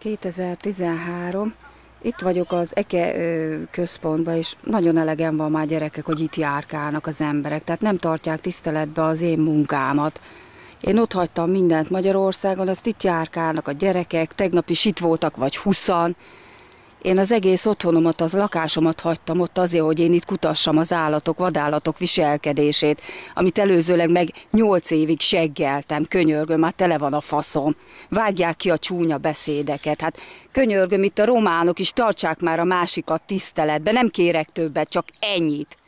2013. Itt vagyok az Eke központban, és nagyon elegem van már gyerekek, hogy itt járkálnak az emberek, tehát nem tartják tiszteletbe az én munkámat. Én ott hagytam mindent Magyarországon, azt itt járkálnak a gyerekek, tegnap is itt voltak, vagy huszan, én az egész otthonomat, az lakásomat hagytam ott azért, hogy én itt kutassam az állatok, vadállatok viselkedését, amit előzőleg meg nyolc évig seggeltem, könyörgöm, már hát tele van a faszom. Vágják ki a csúnya beszédeket. Hát könyörgöm, itt a románok is tartsák már a másikat tiszteletbe, nem kérek többet, csak ennyit.